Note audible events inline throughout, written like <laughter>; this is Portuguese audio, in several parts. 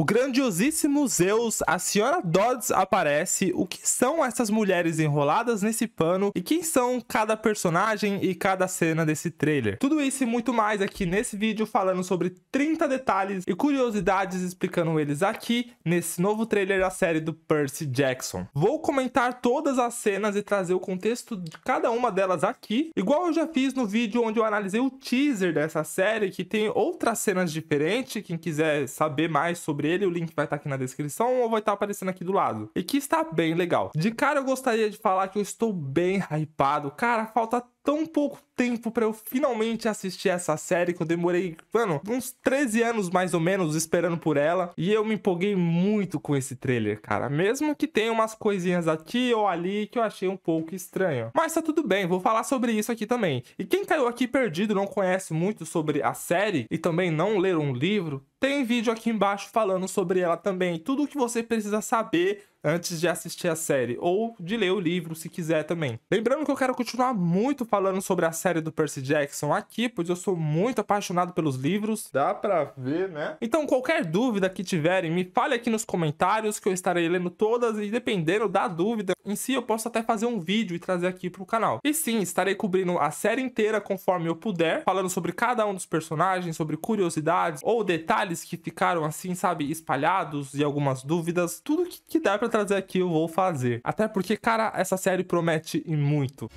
O grandiosíssimo Zeus, a senhora Dodds aparece. O que são essas mulheres enroladas nesse pano e quem são cada personagem e cada cena desse trailer? Tudo isso e muito mais aqui nesse vídeo falando sobre 30 detalhes e curiosidades explicando eles aqui nesse novo trailer da série do Percy Jackson. Vou comentar todas as cenas e trazer o contexto de cada uma delas aqui, igual eu já fiz no vídeo onde eu analisei o teaser dessa série que tem outras cenas diferentes. Quem quiser saber mais sobre dele, o link vai estar tá aqui na descrição ou vai estar tá aparecendo aqui do lado. E que está bem legal. De cara eu gostaria de falar que eu estou bem hypado. Cara, falta tão pouco tempo para eu finalmente assistir essa série que eu demorei, mano, uns 13 anos mais ou menos esperando por ela. E eu me empolguei muito com esse trailer, cara. Mesmo que tenha umas coisinhas aqui ou ali que eu achei um pouco estranho. Mas tá tudo bem, vou falar sobre isso aqui também. E quem caiu aqui perdido, não conhece muito sobre a série e também não ler um livro, tem vídeo aqui embaixo falando sobre ela também. Tudo o que você precisa saber antes de assistir a série, ou de ler o livro se quiser também. Lembrando que eu quero continuar muito falando sobre a série do Percy Jackson aqui, pois eu sou muito apaixonado pelos livros. Dá pra ver, né? Então, qualquer dúvida que tiverem, me fale aqui nos comentários que eu estarei lendo todas e dependendo da dúvida em si, eu posso até fazer um vídeo e trazer aqui pro canal. E sim, estarei cobrindo a série inteira conforme eu puder, falando sobre cada um dos personagens, sobre curiosidades ou detalhes que ficaram assim, sabe, espalhados e algumas dúvidas, tudo que, que dá pra trazer aqui, eu vou fazer. Até porque, cara, essa série promete e muito.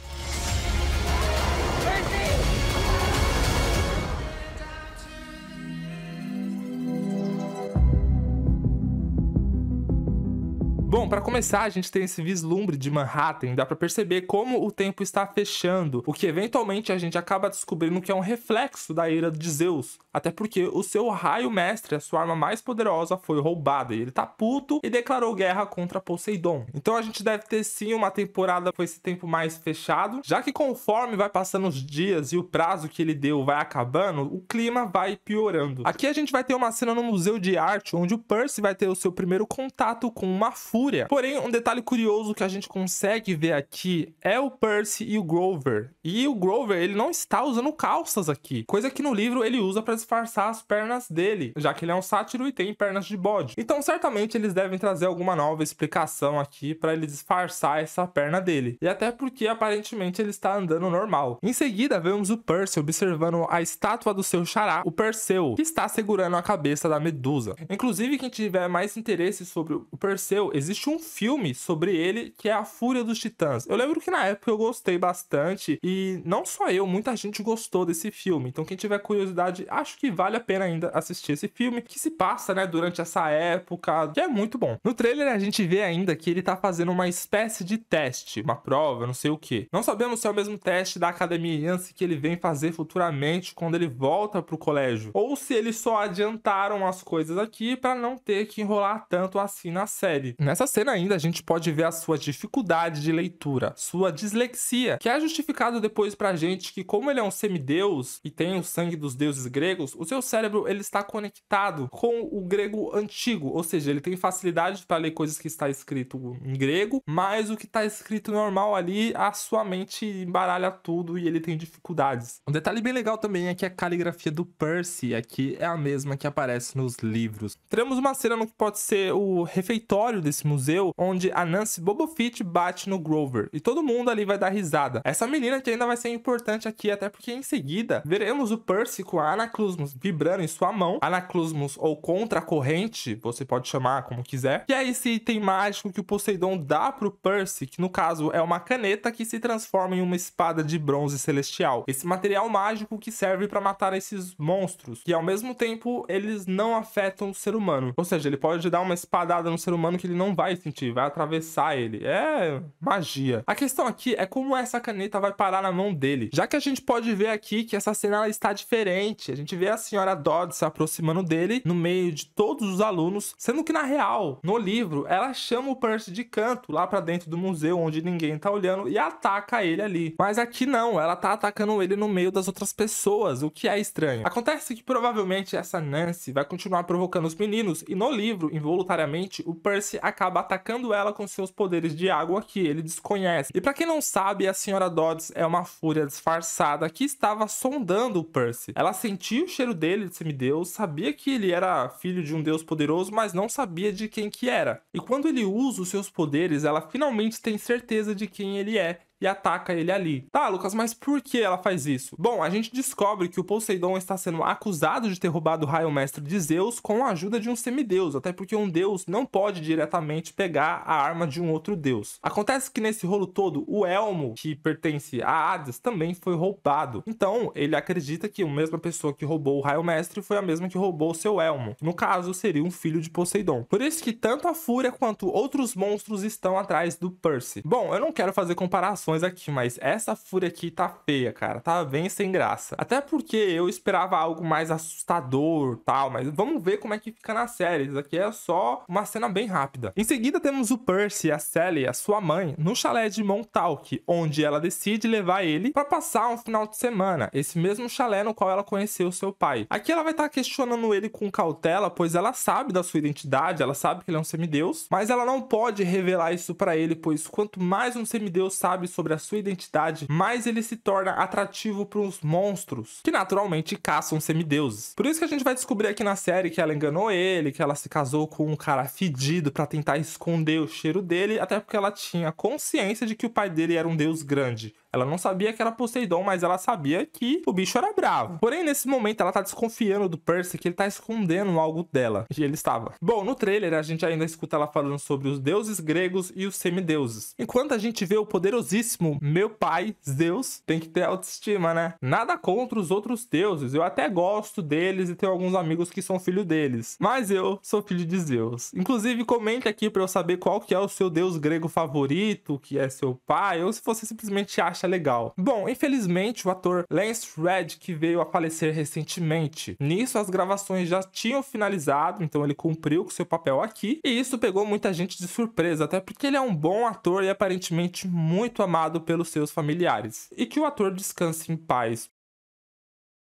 Bom, para começar, a gente tem esse vislumbre de Manhattan, dá para perceber como o tempo está fechando, o que eventualmente a gente acaba descobrindo que é um reflexo da ira de Zeus, até porque o seu raio mestre, a sua arma mais poderosa, foi roubada e ele tá puto e declarou guerra contra Poseidon. Então a gente deve ter sim uma temporada com esse tempo mais fechado, já que conforme vai passando os dias e o prazo que ele deu vai acabando, o clima vai piorando. Aqui a gente vai ter uma cena no Museu de Arte onde o Percy vai ter o seu primeiro contato com uma fúria mulher. Porém, um detalhe curioso que a gente consegue ver aqui é o Percy e o Grover. E o Grover, ele não está usando calças aqui, coisa que no livro ele usa para disfarçar as pernas dele, já que ele é um sátiro e tem pernas de bode. Então, certamente eles devem trazer alguma nova explicação aqui para ele disfarçar essa perna dele. E até porque aparentemente ele está andando normal. Em seguida, vemos o Percy observando a estátua do seu xará, o Perseu, que está segurando a cabeça da Medusa. Inclusive, quem tiver mais interesse sobre o Perseu, existe um filme sobre ele que é A Fúria dos Titãs. Eu lembro que na época eu gostei bastante e não só eu, muita gente gostou desse filme. Então quem tiver curiosidade, acho que vale a pena ainda assistir esse filme que se passa, né, durante essa época, que é muito bom. No trailer a gente vê ainda que ele tá fazendo uma espécie de teste, uma prova, não sei o que. Não sabemos se é o mesmo teste da Academia Yance que ele vem fazer futuramente quando ele volta pro colégio, ou se eles só adiantaram as coisas aqui para não ter que enrolar tanto assim na série. Nessa cena ainda a gente pode ver a sua dificuldade de leitura, sua dislexia, que é justificado depois pra gente que como ele é um semideus e tem o sangue dos deuses gregos, o seu cérebro ele está conectado com o grego antigo, ou seja, ele tem facilidade para ler coisas que está escrito em grego, mas o que está escrito normal ali, a sua mente embaralha tudo e ele tem dificuldades. Um detalhe bem legal também é que a caligrafia do Percy aqui é a mesma que aparece nos livros. Teremos uma cena no que pode ser o refeitório desse museu museu onde a Nancy Bobo Fitch bate no Grover. E todo mundo ali vai dar risada. Essa menina que ainda vai ser importante aqui, até porque em seguida veremos o Percy com a Anaclusmos vibrando em sua mão. Anaclusmos ou contra a corrente, você pode chamar como quiser. E é esse item mágico que o Poseidon dá pro Percy, que no caso é uma caneta que se transforma em uma espada de bronze celestial. Esse material mágico que serve para matar esses monstros, que ao mesmo tempo eles não afetam o ser humano. Ou seja, ele pode dar uma espadada no ser humano que ele não vai vai sentir, vai atravessar ele. É magia. A questão aqui é como essa caneta vai parar na mão dele. Já que a gente pode ver aqui que essa cena está diferente. A gente vê a senhora Dodd se aproximando dele no meio de todos os alunos, sendo que na real, no livro, ela chama o Percy de canto lá para dentro do museu onde ninguém tá olhando e ataca ele ali. Mas aqui não, ela tá atacando ele no meio das outras pessoas, o que é estranho. Acontece que provavelmente essa Nancy vai continuar provocando os meninos e no livro, involuntariamente, o Percy acaba atacando ela com seus poderes de água que ele desconhece. E para quem não sabe, a Senhora Dodds é uma fúria disfarçada que estava sondando o Percy. Ela sentiu o cheiro dele de semideus, sabia que ele era filho de um deus poderoso, mas não sabia de quem que era. E quando ele usa os seus poderes, ela finalmente tem certeza de quem ele é e ataca ele ali. Tá, Lucas, mas por que ela faz isso? Bom, a gente descobre que o Poseidon está sendo acusado de ter roubado o raio mestre de Zeus com a ajuda de um semideus, até porque um deus não pode diretamente pegar a arma de um outro deus. Acontece que nesse rolo todo, o elmo que pertence a Hades também foi roubado. Então, ele acredita que a mesma pessoa que roubou o raio mestre foi a mesma que roubou seu elmo. No caso, seria um filho de Poseidon. Por isso que tanto a Fúria quanto outros monstros estão atrás do Percy. Bom, eu não quero fazer comparações comparações aqui, mas essa fúria aqui tá feia, cara. Tá bem sem graça. Até porque eu esperava algo mais assustador tal, mas vamos ver como é que fica na série. Isso aqui é só uma cena bem rápida. Em seguida temos o Percy, a Sally, a sua mãe, no chalé de Montauk, onde ela decide levar ele para passar um final de semana. Esse mesmo chalé no qual ela conheceu seu pai. Aqui ela vai estar tá questionando ele com cautela, pois ela sabe da sua identidade, ela sabe que ele é um semideus, mas ela não pode revelar isso para ele, pois quanto mais um semideus sabe sobre a sua identidade, mais ele se torna atrativo para os monstros, que naturalmente caçam semideuses. Por isso que a gente vai descobrir aqui na série que ela enganou ele, que ela se casou com um cara fedido para tentar esconder o cheiro dele, até porque ela tinha consciência de que o pai dele era um deus grande, ela não sabia que era Poseidon, mas ela sabia que o bicho era bravo. Porém, nesse momento, ela tá desconfiando do Percy, que ele tá escondendo algo dela. E ele estava. Bom, no trailer, a gente ainda escuta ela falando sobre os deuses gregos e os semideuses. Enquanto a gente vê o poderosíssimo meu pai, Zeus, tem que ter autoestima, né? Nada contra os outros deuses. Eu até gosto deles e tenho alguns amigos que são filho deles. Mas eu sou filho de Zeus. Inclusive, comente aqui pra eu saber qual que é o seu deus grego favorito, que é seu pai, ou se você simplesmente acha acha é legal. Bom, infelizmente, o ator Lance Red, que veio a falecer recentemente. Nisso, as gravações já tinham finalizado, então ele cumpriu com seu papel aqui, e isso pegou muita gente de surpresa, até porque ele é um bom ator e aparentemente muito amado pelos seus familiares. E que o ator descanse em paz.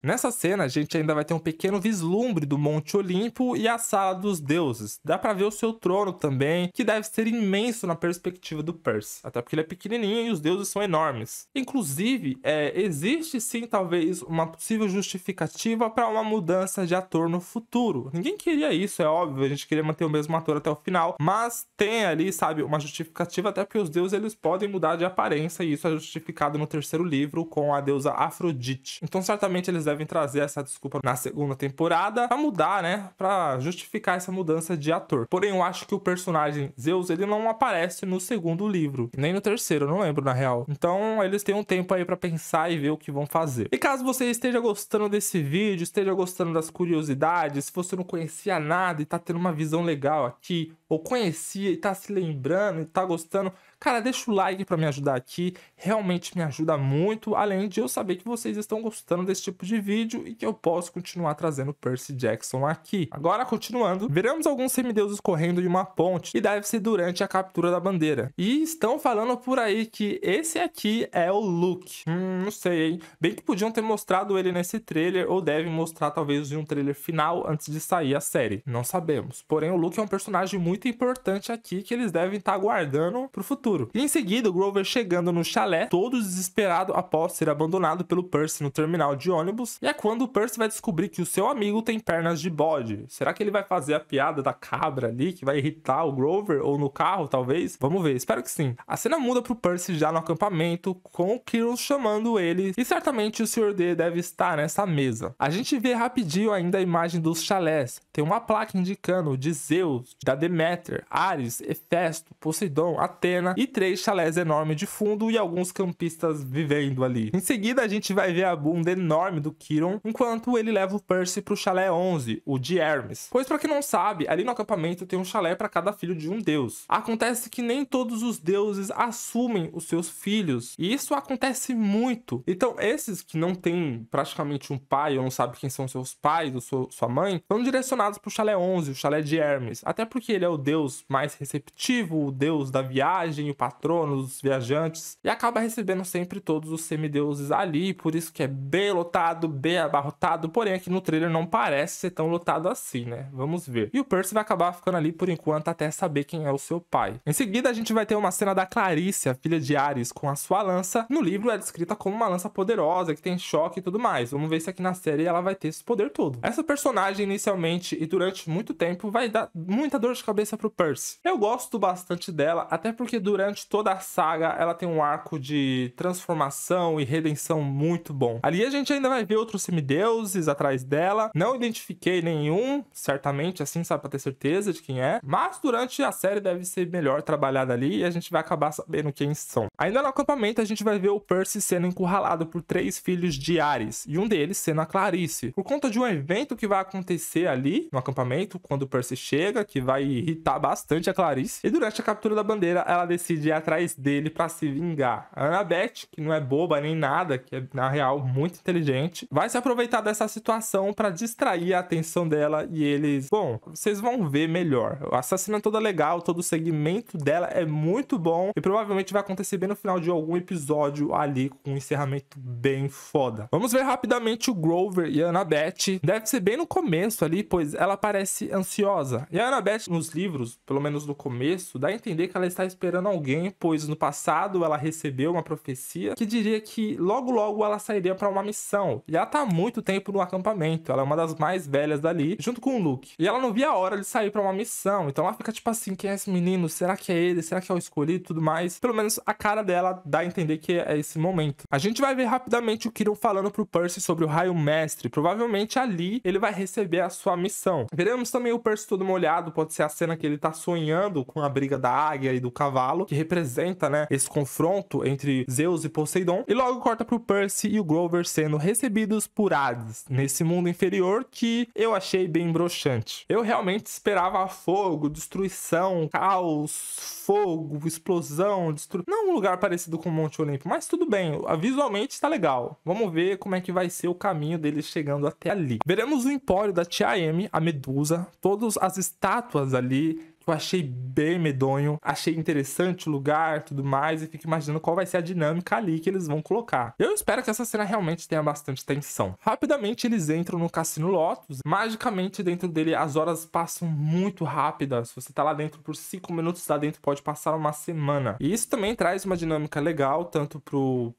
Nessa cena, a gente ainda vai ter um pequeno vislumbre do Monte Olimpo e a Sala dos Deuses. Dá para ver o seu trono também, que deve ser imenso na perspectiva do Percy, até porque ele é pequenininho e os deuses são enormes. Inclusive, é, existe sim talvez uma possível justificativa para uma mudança de ator no futuro. Ninguém queria isso, é óbvio, a gente queria manter o mesmo ator até o final, mas tem ali, sabe, uma justificativa até porque os deuses eles podem mudar de aparência e isso é justificado no terceiro livro com a deusa Afrodite. Então certamente eles devem trazer essa desculpa na segunda temporada pra mudar, né? Pra justificar essa mudança de ator. Porém, eu acho que o personagem Zeus, ele não aparece no segundo livro, nem no terceiro, eu não lembro na real. Então, eles têm um tempo aí para pensar e ver o que vão fazer. E caso você esteja gostando desse vídeo, esteja gostando das curiosidades, se você não conhecia nada e tá tendo uma visão legal aqui, ou conhecia e tá se lembrando e tá gostando, Cara, deixa o like para me ajudar aqui, realmente me ajuda muito, além de eu saber que vocês estão gostando desse tipo de vídeo e que eu posso continuar trazendo Percy Jackson aqui. Agora, continuando, veremos alguns semideuses correndo de uma ponte e deve ser durante a captura da bandeira. E estão falando por aí que esse aqui é o Luke. Hum, não sei, hein? Bem que podiam ter mostrado ele nesse trailer ou devem mostrar talvez em um trailer final antes de sair a série. Não sabemos. Porém, o Luke é um personagem muito importante aqui que eles devem estar tá guardando pro futuro futuro. E em seguida, o Grover chegando no chalé, todo desesperado após ser abandonado pelo Percy no terminal de ônibus, e é quando o Percy vai descobrir que o seu amigo tem pernas de bode. Será que ele vai fazer a piada da cabra ali, que vai irritar o Grover, ou no carro, talvez? Vamos ver, espero que sim. A cena muda pro Percy já no acampamento, com o Kirill chamando ele, e certamente o Sr. D deve estar nessa mesa. A gente vê rapidinho ainda a imagem dos chalés, tem uma placa indicando de Zeus, da Deméter, Ares, Hefesto, Poseidon, Atena e três chalés enormes de fundo e alguns campistas vivendo ali. Em seguida, a gente vai ver a bunda enorme do Kiron, enquanto ele leva o Percy pro chalé 11, o de Hermes. Pois para quem não sabe, ali no acampamento tem um chalé para cada filho de um deus. Acontece que nem todos os deuses assumem os seus filhos, e isso acontece muito. Então, esses que não têm praticamente um pai ou não sabe quem são seus pais ou sua, sua mãe, são direcionados pro chalé 11, o chalé de Hermes, até porque ele é o deus mais receptivo, o deus da viagem, o patrono dos viajantes, e acaba recebendo sempre todos os semideuses ali, por isso que é bem lotado, bem abarrotado, porém aqui no trailer não parece ser tão lotado assim, né? Vamos ver. E o Percy vai acabar ficando ali por enquanto até saber quem é o seu pai. Em seguida, a gente vai ter uma cena da Clarice, a filha de Ares, com a sua lança. No livro é descrita como uma lança poderosa, que tem choque e tudo mais. Vamos ver se aqui na série ela vai ter esse poder todo. Essa personagem, inicialmente e durante muito tempo, vai dar muita dor de cabeça pro Percy. Eu gosto bastante dela, até porque durante durante toda a saga, ela tem um arco de transformação e redenção muito bom. Ali a gente ainda vai ver outros semideuses atrás dela. Não identifiquei nenhum, certamente, assim, sabe, pra ter certeza de quem é. Mas durante a série deve ser melhor trabalhada ali e a gente vai acabar sabendo quem são. Ainda no acampamento, a gente vai ver o Percy sendo encurralado por três filhos de Ares, e um deles sendo a Clarice. Por conta de um evento que vai acontecer ali no acampamento, quando o Percy chega, que vai irritar bastante a Clarice. E durante a captura da bandeira, ela decide decide ir atrás dele para se vingar. A Annabeth, que não é boba nem nada, que é na real muito inteligente, vai se aproveitar dessa situação para distrair a atenção dela e eles, bom, vocês vão ver melhor. O assassina é toda legal, todo o segmento dela é muito bom e provavelmente vai acontecer bem no final de algum episódio ali com um encerramento bem foda. Vamos ver rapidamente o Grover e a Annabeth. Deve ser bem no começo ali, pois ela parece ansiosa. E a Annabeth nos livros, pelo menos no começo, dá a entender que ela está esperando alguém, pois no passado ela recebeu uma profecia que diria que logo logo ela sairia para uma missão. E ela tá há muito tempo no acampamento, ela é uma das mais velhas dali, junto com o Luke. E ela não via a hora de sair para uma missão, então ela fica tipo assim, quem é esse menino? Será que é ele? Será que é o escolhido? Tudo mais. Pelo menos a cara dela dá a entender que é esse momento. A gente vai ver rapidamente o Kiron falando pro Percy sobre o raio mestre. Provavelmente ali ele vai receber a sua missão. Veremos também o Percy todo molhado, pode ser a cena que ele tá sonhando com a briga da águia e do cavalo cavalo, que representa, né, esse confronto entre Zeus e Poseidon. E logo corta pro Percy e o Grover sendo recebidos por Hades, nesse mundo inferior que eu achei bem broxante. Eu realmente esperava fogo, destruição, caos, fogo, explosão, destru... não um lugar parecido com o Monte Olimpo, mas tudo bem, visualmente está legal. Vamos ver como é que vai ser o caminho deles chegando até ali. Veremos o empório da Tia M, a Medusa, todas as estátuas ali achei bem medonho, achei interessante o lugar tudo mais, e fico imaginando qual vai ser a dinâmica ali que eles vão colocar. Eu espero que essa cena realmente tenha bastante tensão. Rapidamente eles entram no Cassino Lotus, magicamente dentro dele as horas passam muito rápidas, você tá lá dentro por 5 minutos, lá dentro pode passar uma semana. E isso também traz uma dinâmica legal, tanto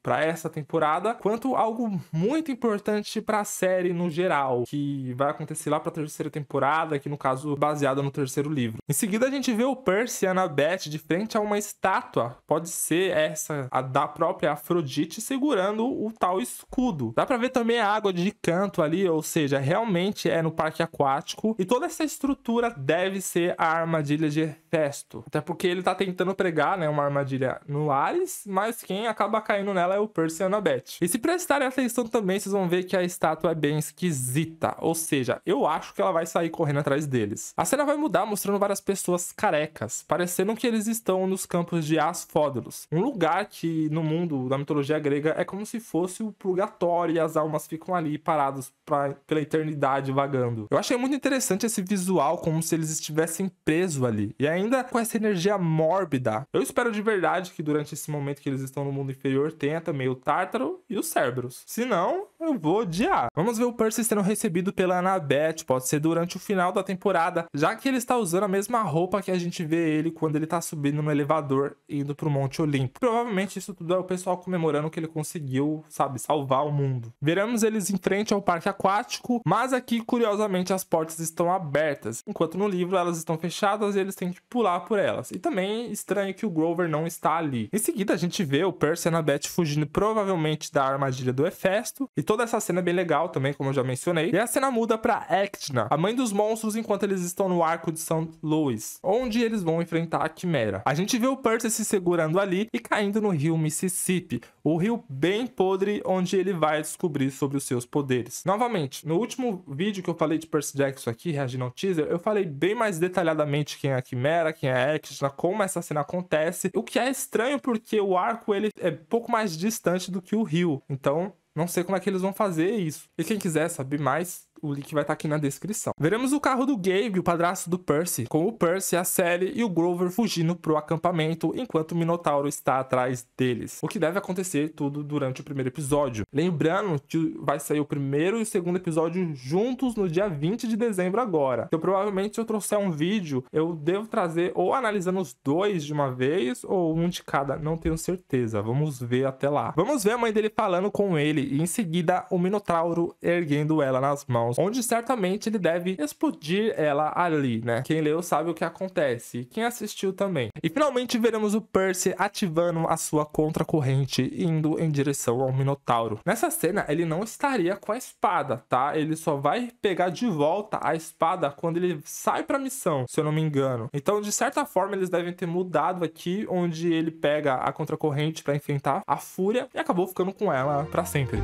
para essa temporada, quanto algo muito importante para a série no geral, que vai acontecer lá para a terceira temporada, que no caso baseada no terceiro livro. Em seguida seguida a gente vê o Percy e a Annabeth de frente a uma estátua. Pode ser essa, a da própria Afrodite, segurando o tal escudo. Dá pra ver também a água de canto ali, ou seja, realmente é no parque aquático. E toda essa estrutura deve ser a armadilha de Hefesto. Até porque ele tá tentando pregar, né, uma armadilha no Ares, mas quem acaba caindo nela é o Percy e a Annabeth. E se prestarem atenção também, vocês vão ver que a estátua é bem esquisita. Ou seja, eu acho que ela vai sair correndo atrás deles. A cena vai mudar, mostrando várias pessoas pessoas carecas, parecendo que eles estão nos campos de Asfódelos, um lugar que no mundo da mitologia grega é como se fosse o purgatório e as almas ficam ali paradas para pela eternidade vagando. Eu achei muito interessante esse visual, como se eles estivessem presos ali, e ainda com essa energia mórbida. Eu espero de verdade que durante esse momento que eles estão no mundo inferior tenha também o Tártaro e o Cerberus. Se não, eu vou odiar. Vamos ver o Percy sendo recebido pela Anabeth, pode ser durante o final da temporada, já que ele está usando a mesma roupa que a gente vê ele quando ele tá subindo no elevador indo pro Monte Olimpo. Provavelmente isso tudo é o pessoal comemorando que ele conseguiu, sabe, salvar o mundo. Veremos eles em frente ao parque aquático, mas aqui, curiosamente, as portas estão abertas, enquanto no livro elas estão fechadas e eles têm que pular por elas. E também estranho que o Grover não está ali. Em seguida, a gente vê o Percy e a Annabeth fugindo provavelmente da armadilha do Hefesto, e toda essa cena é bem legal também, como eu já mencionei. E a cena muda para Ectna, a mãe dos monstros, enquanto eles estão no arco de São Louis. 2, onde eles vão enfrentar a Quimera. A gente vê o Percy se segurando ali e caindo no rio Mississippi, o rio bem podre onde ele vai descobrir sobre os seus poderes. Novamente, no último vídeo que eu falei de Percy Jackson aqui, reagindo ao teaser, eu falei bem mais detalhadamente quem é a Quimera, quem é a Echidna, como essa cena acontece, o que é estranho porque o arco ele é pouco mais distante do que o rio. Então, não sei como é que eles vão fazer isso. E quem quiser saber mais, o link vai estar tá aqui na descrição. Veremos o carro do Gabe, o padrasto do Percy, com o Percy, a Sally e o Grover fugindo pro acampamento enquanto o Minotauro está atrás deles. O que deve acontecer tudo durante o primeiro episódio. Lembrando que vai sair o primeiro e o segundo episódio juntos no dia 20 de dezembro agora. Então provavelmente se eu trouxer um vídeo, eu devo trazer ou analisando os dois de uma vez ou um de cada, não tenho certeza. Vamos ver até lá. Vamos ver a mãe dele falando com ele e em seguida o Minotauro erguendo ela nas mãos onde certamente ele deve explodir ela ali, né? Quem leu sabe o que acontece, quem assistiu também. E finalmente veremos o Percy ativando a sua contracorrente indo em direção ao Minotauro. Nessa cena, ele não estaria com a espada, tá? Ele só vai pegar de volta a espada quando ele sai pra missão, se eu não me engano. Então, de certa forma, eles devem ter mudado aqui, onde ele pega a contracorrente para enfrentar a fúria e acabou ficando com ela para sempre.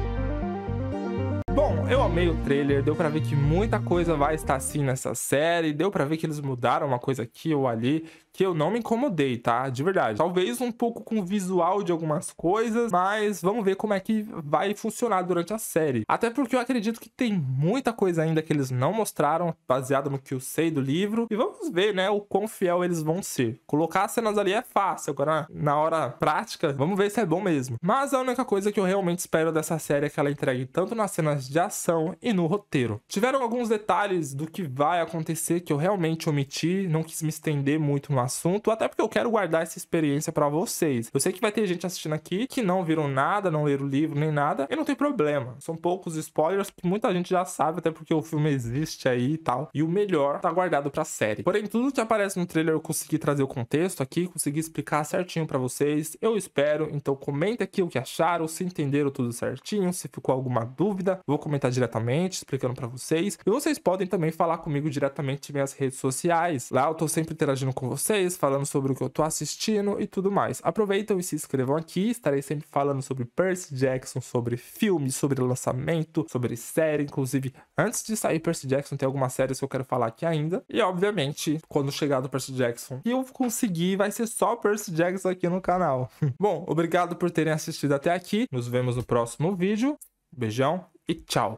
Bom, eu amei o trailer, deu para ver que muita coisa vai estar assim nessa série, deu para ver que eles mudaram uma coisa aqui ou ali, que eu não me incomodei, tá? De verdade. Talvez um pouco com o visual de algumas coisas, mas vamos ver como é que vai funcionar durante a série. Até porque eu acredito que tem muita coisa ainda que eles não mostraram, baseado no que eu sei do livro. E vamos ver, né, o quão fiel eles vão ser. Colocar as cenas ali é fácil, agora na hora prática, vamos ver se é bom mesmo. Mas a única coisa que eu realmente espero dessa série é que ela entregue tanto nas cenas de ação e no roteiro. Tiveram alguns detalhes do que vai acontecer que eu realmente omiti, não quis me estender muito no assunto, até porque eu quero guardar essa experiência para vocês. Eu sei que vai ter gente assistindo aqui que não viram nada, não leram o livro nem nada, e não tem problema. São poucos spoilers que muita gente já sabe, até porque o filme existe aí e tal. E o melhor tá guardado pra série. Porém, tudo que aparece no trailer eu consegui trazer o contexto aqui, consegui explicar certinho para vocês. Eu espero, então comenta aqui o que acharam, se entenderam tudo certinho, se ficou alguma dúvida, vou comentar diretamente, explicando para vocês. E vocês podem também falar comigo diretamente nas minhas redes sociais. Lá eu tô sempre interagindo com vocês vocês, falando sobre o que eu tô assistindo e tudo mais. Aproveitem e se inscrevam aqui, estarei sempre falando sobre Percy Jackson, sobre filmes, sobre lançamento, sobre série, inclusive antes de sair Percy Jackson tem algumas séries que eu quero falar aqui ainda. E obviamente, quando chegar do Percy Jackson e eu conseguir, vai ser só Percy Jackson aqui no canal. <laughs> Bom, obrigado por terem assistido até aqui. Nos vemos no próximo vídeo. Beijão e tchau!